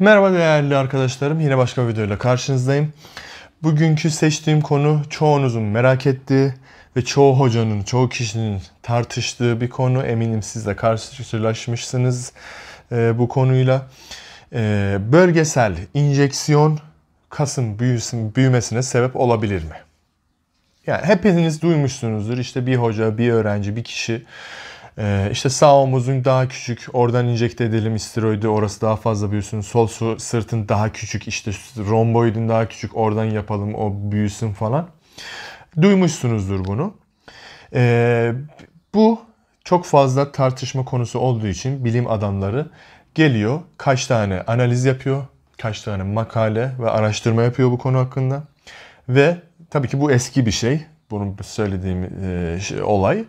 Merhaba değerli arkadaşlarım. Yine başka bir videoyla karşınızdayım. Bugünkü seçtiğim konu çoğunuzun merak ettiği ve çoğu hocanın, çoğu kişinin tartıştığı bir konu. Eminim siz de karşılaşmışsınız e, bu konuyla. E, bölgesel injeksiyon kasın büyüsün, büyümesine sebep olabilir mi? Yani hepiniz duymuşsunuzdur. İşte bir hoca, bir öğrenci, bir kişi ee, işte sağ omuzun daha küçük, oradan enjekte edelim steroidi, orası daha fazla büyüsün. Sol sırtın daha küçük, işte romboidin daha küçük, oradan yapalım, o büyüsün falan. Duymuşsunuzdur bunu. Ee, bu çok fazla tartışma konusu olduğu için bilim adamları geliyor, kaç tane analiz yapıyor, kaç tane makale ve araştırma yapıyor bu konu hakkında. Ve tabii ki bu eski bir şey. Bunu söylediğim e, şey, olay.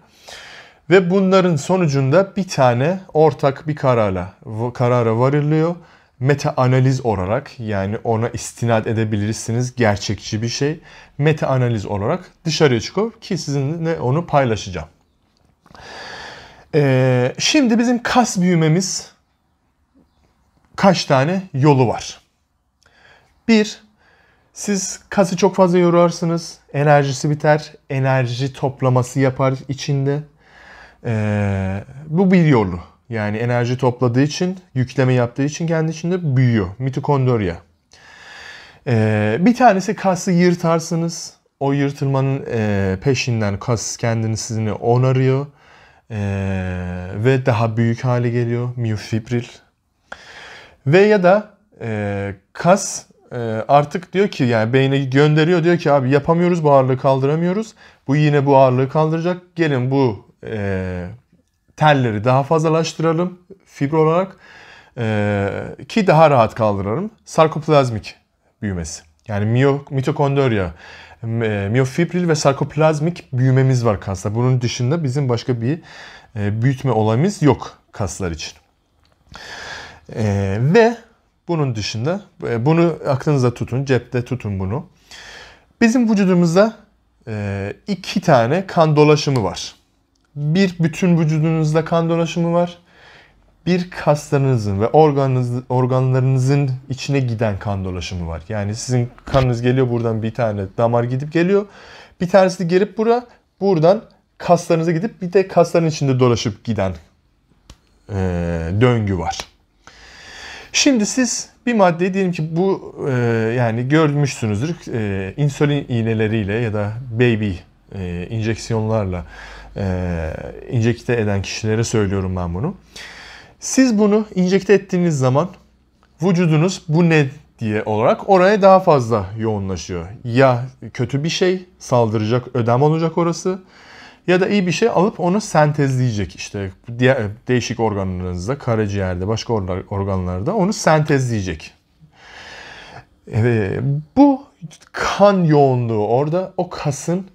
Ve bunların sonucunda bir tane ortak bir karara, karara varılıyor. Meta analiz olarak yani ona istinad edebilirsiniz gerçekçi bir şey. Meta analiz olarak dışarıya çıkıyor ki sizinle onu paylaşacağım. Ee, şimdi bizim kas büyümemiz kaç tane yolu var? Bir, siz kası çok fazla yorarsınız. Enerjisi biter. Enerji toplaması yapar içinde. Ee, bu bir yolu. Yani enerji topladığı için, yükleme yaptığı için kendi içinde büyüyor. Mitokondriya. Ee, bir tanesi kası yırtarsınız. O yırtılmanın e, peşinden kas kendini sizini onarıyor. E, ve daha büyük hale geliyor. Miyofibril. Ve ya da e, kas e, artık diyor ki yani beyni gönderiyor diyor ki abi yapamıyoruz bu ağırlığı kaldıramıyoruz. Bu yine bu ağırlığı kaldıracak. Gelin bu e, telleri daha fazlalaştıralım fibro olarak e, ki daha rahat kaldıralım. Sarkoplazmik büyümesi. Yani miyo, mitokondorya, e, miyofibril ve sarkoplazmik büyümemiz var kasta. Bunun dışında bizim başka bir e, büyütme olayımız yok kaslar için. E, ve bunun dışında e, bunu aklınıza tutun, cepte tutun bunu. Bizim vücudumuzda e, iki tane kan dolaşımı var bir bütün vücudunuzda kan dolaşımı var. Bir kaslarınızın ve organınız, organlarınızın içine giden kan dolaşımı var. Yani sizin kanınız geliyor buradan bir tane damar gidip geliyor. Bir tanesi de gelip bura buradan kaslarınıza gidip bir de kasların içinde dolaşıp giden e, döngü var. Şimdi siz bir madde diyelim ki bu e, yani görmüşsünüzdür e, insülin iğneleriyle ya da baby e, injeksiyonlarla e, ee, injekte eden kişilere söylüyorum ben bunu. Siz bunu injekte ettiğiniz zaman vücudunuz bu ne diye olarak oraya daha fazla yoğunlaşıyor. Ya kötü bir şey saldıracak, ödem olacak orası ya da iyi bir şey alıp onu sentezleyecek işte diğer değişik organlarınızda, karaciğerde, başka organlarda onu sentezleyecek. Evet, bu kan yoğunluğu orada o kasın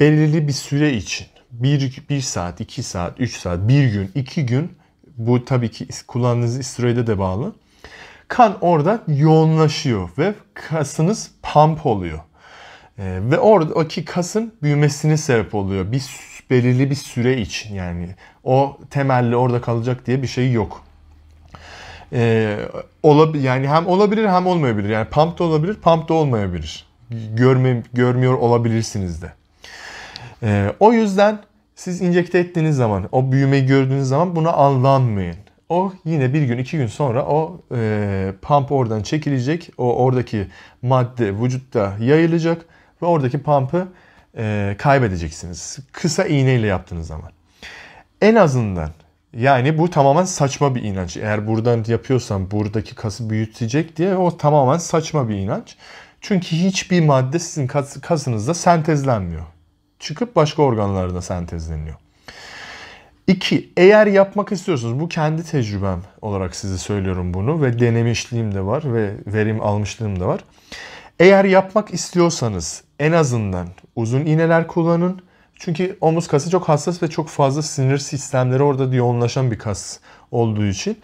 belirli bir süre için bir, bir saat, iki saat, üç saat, bir gün, iki gün bu tabii ki kullandığınız steroide de bağlı. Kan orada yoğunlaşıyor ve kasınız pump oluyor. Ee, ve oradaki kasın büyümesine sebep oluyor. Bir belirli bir süre için yani o temelli orada kalacak diye bir şey yok. Ee, olab yani hem olabilir hem olmayabilir. Yani pump da olabilir, pump da olmayabilir. Görme görmüyor olabilirsiniz de. E, o yüzden siz injekte ettiğiniz zaman, o büyümeyi gördüğünüz zaman buna aldanmayın. O yine bir gün, iki gün sonra o e, pump oradan çekilecek. O oradaki madde vücutta yayılacak ve oradaki pump'ı e, kaybedeceksiniz. Kısa iğneyle yaptığınız zaman. En azından yani bu tamamen saçma bir inanç. Eğer buradan yapıyorsan buradaki kası büyütecek diye o tamamen saçma bir inanç. Çünkü hiçbir madde sizin kas, kasınızda sentezlenmiyor çıkıp başka organlarda sentezleniyor. İki, eğer yapmak istiyorsunuz, bu kendi tecrübem olarak size söylüyorum bunu ve denemişliğim de var ve verim almışlığım da var. Eğer yapmak istiyorsanız en azından uzun iğneler kullanın. Çünkü omuz kası çok hassas ve çok fazla sinir sistemleri orada yoğunlaşan bir kas olduğu için.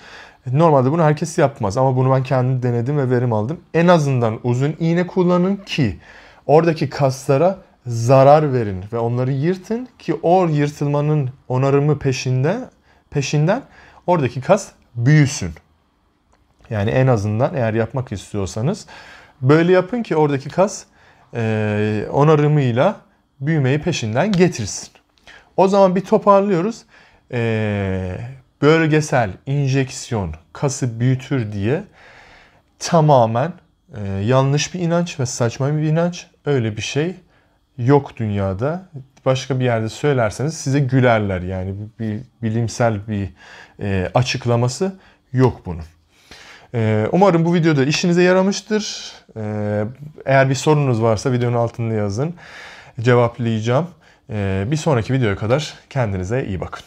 Normalde bunu herkes yapmaz ama bunu ben kendim denedim ve verim aldım. En azından uzun iğne kullanın ki oradaki kaslara zarar verin ve onları yırtın ki o yırtılmanın onarımı peşinde peşinden oradaki kas büyüsün. Yani en azından eğer yapmak istiyorsanız böyle yapın ki oradaki kas e, onarımıyla büyümeyi peşinden getirsin. O zaman bir toparlıyoruz. E, bölgesel injeksiyon kası büyütür diye tamamen e, yanlış bir inanç ve saçma bir inanç öyle bir şey yok dünyada. Başka bir yerde söylerseniz size gülerler. Yani bir bilimsel bir e, açıklaması yok bunun. E, umarım bu videoda işinize yaramıştır. E, eğer bir sorunuz varsa videonun altında yazın. Cevaplayacağım. E, bir sonraki videoya kadar kendinize iyi bakın.